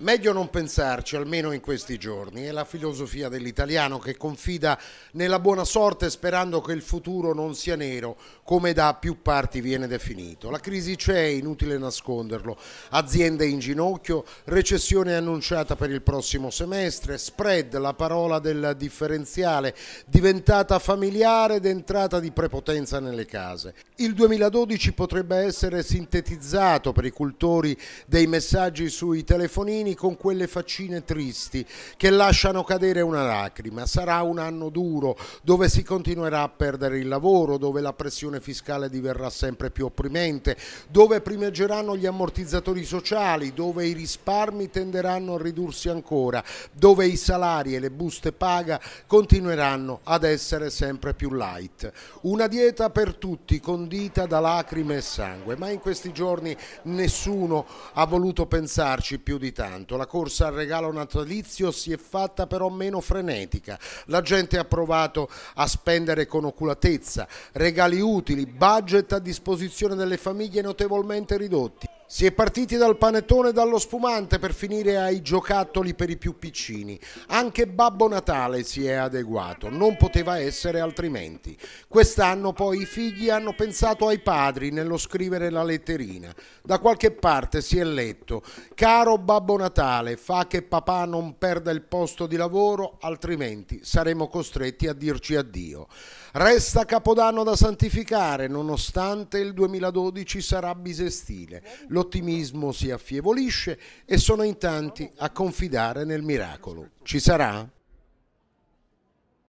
Meglio non pensarci, almeno in questi giorni. È la filosofia dell'italiano che confida nella buona sorte sperando che il futuro non sia nero, come da più parti viene definito. La crisi c'è, inutile nasconderlo. Aziende in ginocchio, recessione annunciata per il prossimo semestre, spread, la parola del differenziale, diventata familiare ed entrata di prepotenza nelle case. Il 2012 potrebbe essere sintetizzato per i cultori dei messaggi sui telefonini bambini con quelle faccine tristi che lasciano cadere una lacrima. Sarà un anno duro dove si continuerà a perdere il lavoro, dove la pressione fiscale diverrà sempre più opprimente, dove primeggeranno gli ammortizzatori sociali, dove i risparmi tenderanno a ridursi ancora, dove i salari e le buste paga continueranno ad essere sempre più light. Una dieta per tutti, condita da lacrime e sangue, ma in questi giorni nessuno ha voluto pensarci più di tanto. Tanto la corsa al regalo natalizio si è fatta però meno frenetica. La gente ha provato a spendere con oculatezza, regali utili, budget a disposizione delle famiglie notevolmente ridotti. Si è partiti dal panettone e dallo spumante per finire ai giocattoli per i più piccini. Anche Babbo Natale si è adeguato, non poteva essere altrimenti. Quest'anno poi i figli hanno pensato ai padri nello scrivere la letterina. Da qualche parte si è letto Caro Babbo Natale, fa che papà non perda il posto di lavoro, altrimenti saremo costretti a dirci addio. Resta Capodanno da santificare, nonostante il 2012 sarà bisestile l'ottimismo si affievolisce e sono in tanti a confidare nel miracolo. Ci sarà?